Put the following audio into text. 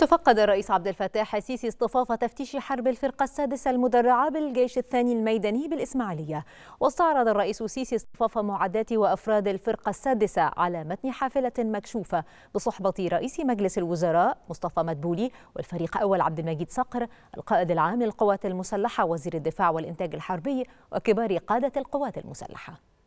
تفقد الرئيس عبد الفتاح السيسي اصطفاف تفتيش حرب الفرقة السادسة المدرعة بالجيش الثاني الميداني بالإسماعيلية واستعرض الرئيس السيسي اصطفاف معدات وأفراد الفرقة السادسة على متن حافلة مكشوفة بصحبة رئيس مجلس الوزراء مصطفى مدبولي والفريق أول عبد المجيد صقر القائد العام للقوات المسلحة وزير الدفاع والإنتاج الحربي وكبار قادة القوات المسلحة